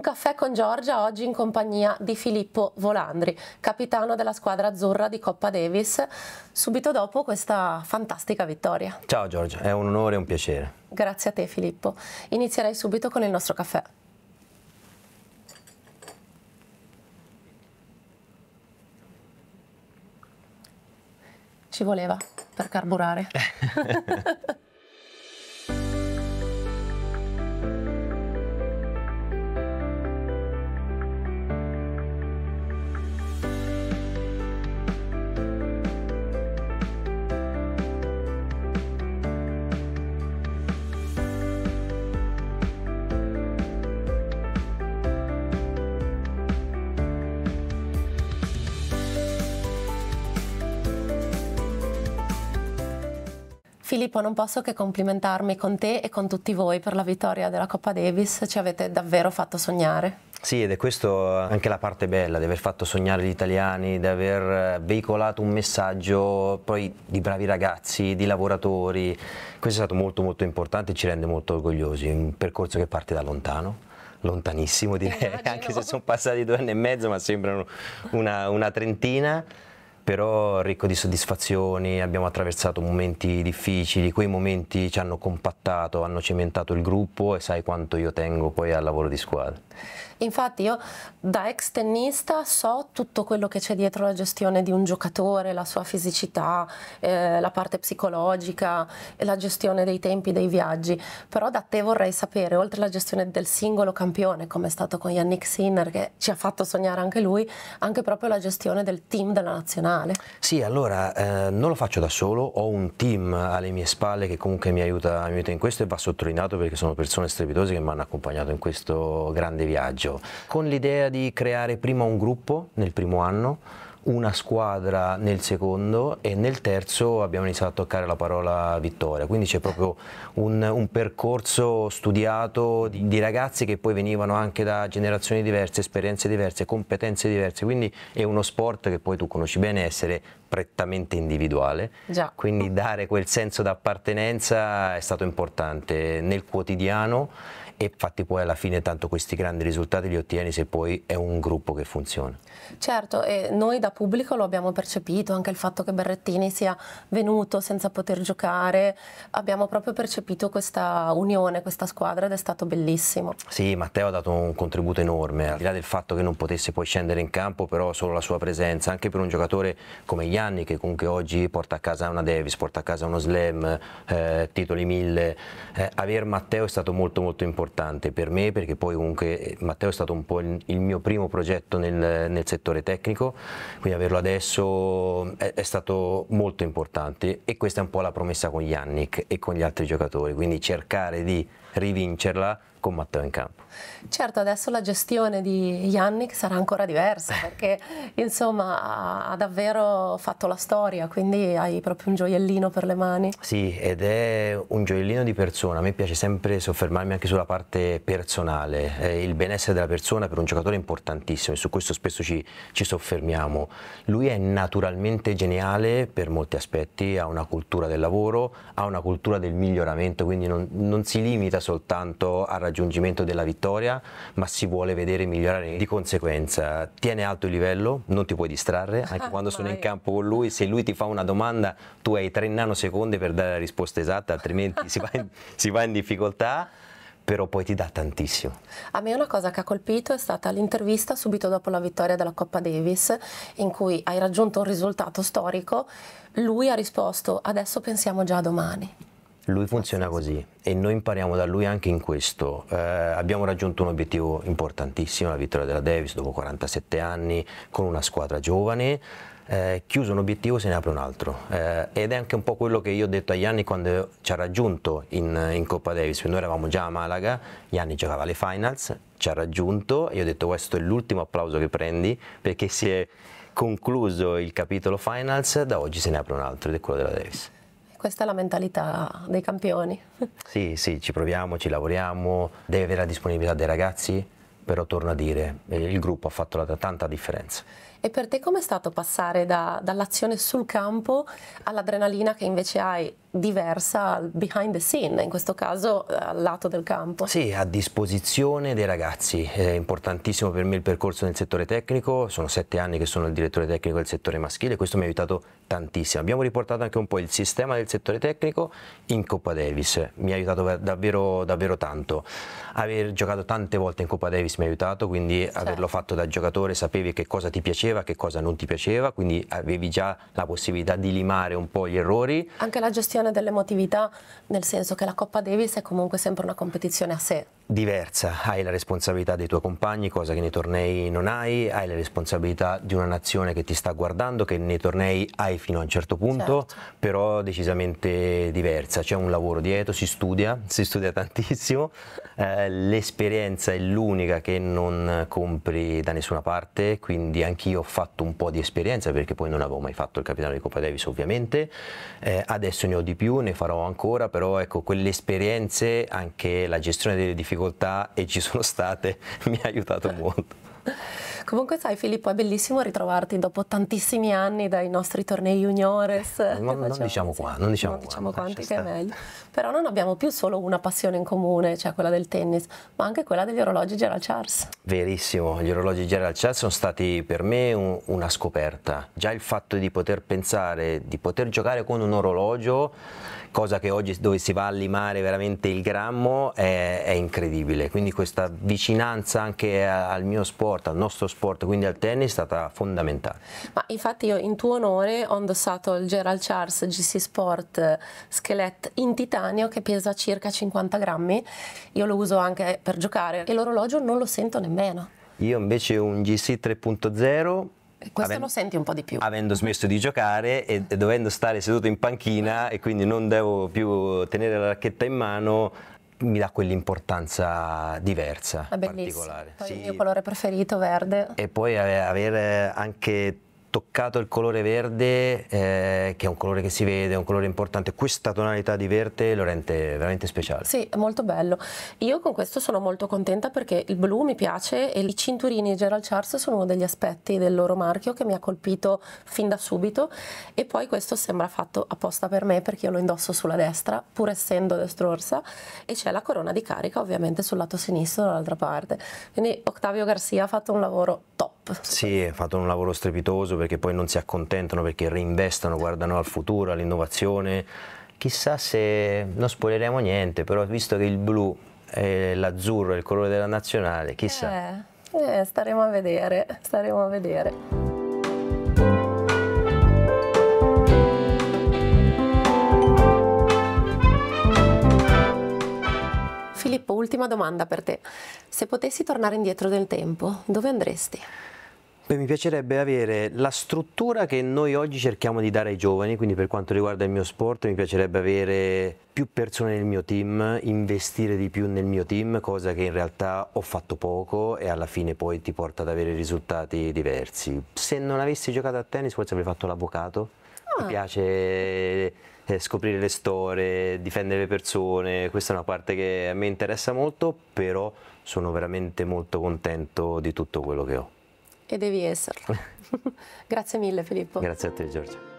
caffè con Giorgia oggi in compagnia di Filippo Volandri, capitano della squadra azzurra di Coppa Davis, subito dopo questa fantastica vittoria. Ciao Giorgia, è un onore e un piacere. Grazie a te Filippo. Inizierei subito con il nostro caffè. ci voleva per carburare. Filippo, non posso che complimentarmi con te e con tutti voi per la vittoria della Coppa Davis, ci avete davvero fatto sognare. Sì, ed è questa anche la parte bella di aver fatto sognare gli italiani, di aver eh, veicolato un messaggio poi di bravi ragazzi, di lavoratori. Questo è stato molto molto importante e ci rende molto orgogliosi, un percorso che parte da lontano lontanissimo direi, eh, anche se sono passati due anni e mezzo ma sembrano una, una trentina però ricco di soddisfazioni, abbiamo attraversato momenti difficili, quei momenti ci hanno compattato, hanno cementato il gruppo e sai quanto io tengo poi al lavoro di squadra. Infatti io da ex tennista so tutto quello che c'è dietro la gestione di un giocatore, la sua fisicità, eh, la parte psicologica, la gestione dei tempi, dei viaggi, però da te vorrei sapere, oltre alla gestione del singolo campione, come è stato con Yannick Sinner, che ci ha fatto sognare anche lui, anche proprio la gestione del team della nazionale. Sì, allora eh, non lo faccio da solo, ho un team alle mie spalle che comunque mi aiuta, mi aiuta in questo e va sottolineato perché sono persone strepitose che mi hanno accompagnato in questo grande viaggio, con l'idea di creare prima un gruppo nel primo anno, una squadra nel secondo e nel terzo abbiamo iniziato a toccare la parola vittoria, quindi c'è proprio un, un, percorso studiato di, di, ragazzi che poi venivano anche da generazioni diverse, esperienze diverse, competenze diverse, quindi è uno sport che poi tu conosci bene essere prettamente individuale, Già. quindi dare quel senso d'appartenenza è stato importante nel quotidiano e infatti poi alla fine tanto questi grandi risultati li ottieni se poi è un gruppo che funziona. Certo, e noi da pubblico lo abbiamo percepito, anche il fatto che Berrettini sia venuto senza poter giocare, abbiamo proprio percepito questa unione, questa squadra ed è stato bellissimo. Sì, Matteo ha dato un contributo enorme, al di là del fatto che non potesse poi scendere in campo, però solo la sua presenza, anche per un giocatore come Gianni che comunque oggi porta a casa una Davis, porta a casa uno slam, eh, titoli mille, eh, aver Matteo è stato molto molto importante importante per me perché poi comunque eh, Matteo è stato un po' il, il mio primo progetto nel, nel, settore tecnico, quindi averlo adesso è, è, stato molto importante e questa è un po' la promessa con Yannick e con gli altri giocatori, quindi cercare di rivincerla con Matteo in campo. Certo, adesso la gestione di Yannick sarà ancora diversa perché insomma ha davvero fatto la storia, quindi hai proprio un gioiellino per le mani. Sì, ed è un gioiellino di persona, a me piace sempre soffermarmi anche sulla parte personale, eh, il benessere della persona per un giocatore è importantissimo e su questo spesso ci, ci soffermiamo. Lui è naturalmente geniale per molti aspetti, ha una cultura del lavoro, ha una cultura del miglioramento, quindi non, non si limita soltanto a raggiungere raggiungimento della vittoria, ma si vuole vedere migliorare di conseguenza. Tiene alto il livello, non ti puoi distrarre, anche ah, quando sono in campo con lui, se lui ti fa una domanda tu hai tre nanosecondi per dare la risposta esatta, altrimenti si, va in, si va in difficoltà però poi ti dà tantissimo. A me una cosa che ha colpito è stata l'intervista subito dopo la vittoria della Coppa Davis, in cui hai raggiunto un risultato storico, lui ha risposto adesso pensiamo già a domani. Lui funziona così e noi impariamo da lui anche in questo. Eh, abbiamo raggiunto un obiettivo importantissimo, la vittoria della Davis dopo 47 anni con una squadra giovane. Eh, chiuso un obiettivo se ne apre un altro eh, ed è anche un po' quello che io ho detto a Gianni quando ci ha raggiunto in, in Coppa Davis, noi eravamo già a Malaga, Gianni giocava alle finals, ci ha raggiunto e io ho detto questo è l'ultimo applauso che prendi perché si è concluso il capitolo finals, da oggi se ne apre un altro ed è quello della Davis. Questa è la mentalità dei campioni. Sì, sì, ci proviamo, ci lavoriamo, deve avere la disponibilità dei ragazzi, però torno a dire, eh, il gruppo ha fatto la, tanta differenza. E per te com'è stato passare da, dall'azione sul campo all'adrenalina che invece hai diversa al behind the scene, in questo caso eh, al lato del campo? Sì, a disposizione dei ragazzi. È importantissimo per me il percorso nel settore tecnico, sono sette anni che sono il direttore tecnico del settore maschile e questo mi ha aiutato tantissimo. Abbiamo riportato anche un po' il sistema del settore tecnico in Coppa Davis, mi ha aiutato davvero, davvero tanto. Aver giocato tante volte in Coppa Davis mi ha aiutato, quindi certo. averlo fatto da giocatore sapevi che cosa ti piaceva, che cosa non ti piaceva, quindi avevi già la possibilità di limare un po' gli errori. Anche la gestione dell'emotività, nel senso che la Coppa Davis è comunque sempre una competizione a sé, diversa, hai la responsabilità dei tuoi compagni, cosa che nei tornei non hai, hai la responsabilità di una nazione che ti sta guardando, che nei tornei hai fino a un certo punto, certo. però decisamente diversa, c'è un lavoro dietro, si studia, si studia tantissimo, eh, l'esperienza è l'unica che non compri da nessuna parte, quindi anch'io ho fatto un po' di esperienza perché poi non avevo mai fatto il capitano di Coppa Davis ovviamente, eh, adesso ne ho di più, ne farò ancora, però ecco quelle esperienze, anche la gestione delle difficoltà, difficoltà e ci sono state, mi ha aiutato molto. Comunque sai Filippo, è bellissimo ritrovarti dopo tantissimi anni dai nostri tornei juniores. Eh, non, non diciamo qua, non diciamo, non diciamo quanti che è meglio. Però non abbiamo più solo una passione in comune, cioè quella del tennis, ma anche quella degli orologi General Charles. Verissimo, gli orologi General Charles sono stati per me un, una scoperta. Già il fatto di poter pensare, di poter giocare con un orologio cosa che oggi dove si va a limare veramente il grammo è, è incredibile, quindi questa vicinanza anche al mio sport, al nostro sport, quindi al tennis è stata fondamentale. Ma infatti io in tuo onore ho indossato il Gerald Charles GC Sport eh, Skelet in titanio che pesa circa 50 grammi, io lo uso anche per giocare e l'orologio non lo sento nemmeno. Io invece ho un GC 3.0 questo avendo, lo senti un po' di più. Avendo smesso di giocare e, e dovendo stare seduto in panchina e quindi non devo più tenere la racchetta in mano, mi dà quell'importanza diversa, È particolare. Poi sì. il mio colore preferito, verde. E poi avere anche toccato il colore verde, eh, che è un colore che si vede, è un colore importante, questa tonalità di verde lo rende veramente speciale. Sì, è molto bello. Io con questo sono molto contenta perché il blu mi piace e i cinturini Gerald Charles sono uno degli aspetti del loro marchio che mi ha colpito fin da subito e poi questo sembra fatto apposta per me perché io lo indosso sulla destra, pur essendo destrorsa, e c'è la corona di carica ovviamente sul lato sinistro dall'altra parte. Quindi Octavio Garcia ha fatto un lavoro top sì, ha fatto un lavoro strepitoso perché poi non si accontentano, perché reinvestono, guardano al futuro, all'innovazione. Chissà se, non spoileremo niente, però visto che il blu e l'azzurro è il colore della nazionale, chissà. Eh, eh, staremo a vedere, staremo a vedere. Filippo, ultima domanda per te. Se potessi tornare indietro nel tempo, dove andresti? Beh, mi piacerebbe avere la struttura che noi oggi cerchiamo di dare ai giovani, quindi per quanto riguarda il mio sport mi piacerebbe avere più persone nel mio team, investire di più nel mio team, cosa che in realtà ho fatto poco e alla fine poi ti porta ad avere risultati diversi. Se non avessi giocato a tennis forse avrei fatto l'avvocato, ah. mi piace eh, scoprire le storie, difendere le persone, questa è una parte che a me interessa molto, però sono veramente molto contento di tutto quello che ho. E devi esserlo. Grazie mille Filippo. Grazie a te Giorgio.